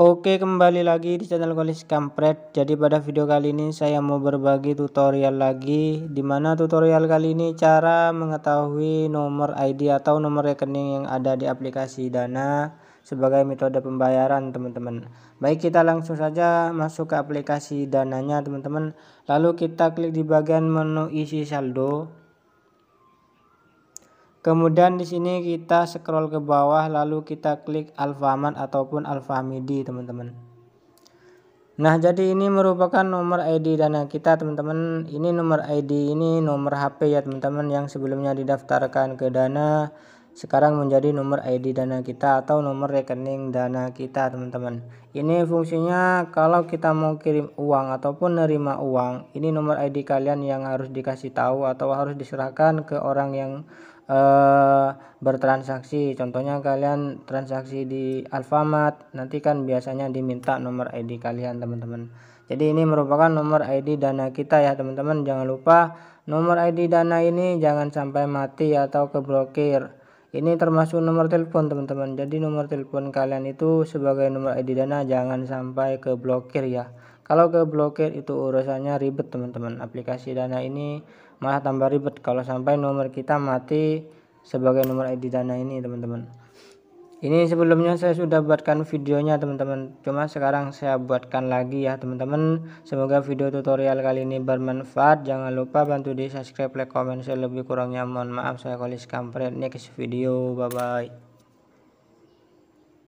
Oke kembali lagi di channel Kolis Kampret Jadi pada video kali ini saya mau berbagi tutorial lagi Dimana tutorial kali ini cara mengetahui nomor ID atau nomor rekening yang ada di aplikasi Dana Sebagai metode pembayaran teman-teman Baik kita langsung saja masuk ke aplikasi Dananya teman-teman Lalu kita klik di bagian menu isi saldo Kemudian di sini kita scroll ke bawah lalu kita klik Alfamart ataupun Alfamidi teman-teman. Nah, jadi ini merupakan nomor ID dana kita teman-teman. Ini nomor ID ini nomor HP ya teman-teman yang sebelumnya didaftarkan ke Dana sekarang menjadi nomor ID dana kita atau nomor rekening dana kita teman-teman ini fungsinya kalau kita mau kirim uang ataupun nerima uang ini nomor ID kalian yang harus dikasih tahu atau harus diserahkan ke orang yang eh, bertransaksi contohnya kalian transaksi di Alfamart nanti kan biasanya diminta nomor ID kalian teman-teman jadi ini merupakan nomor ID dana kita ya teman-teman jangan lupa nomor ID dana ini jangan sampai mati atau keblokir ini termasuk nomor telepon teman-teman jadi nomor telepon kalian itu sebagai nomor ID Dana jangan sampai ke blokir ya kalau ke blokir itu urusannya ribet teman-teman aplikasi Dana ini malah tambah ribet kalau sampai nomor kita mati sebagai nomor ID Dana ini teman-teman ini sebelumnya saya sudah buatkan videonya teman-teman cuma sekarang saya buatkan lagi ya teman-teman semoga video tutorial kali ini bermanfaat jangan lupa bantu di subscribe like comment share lebih kurangnya mohon maaf saya kolis kampret next video bye bye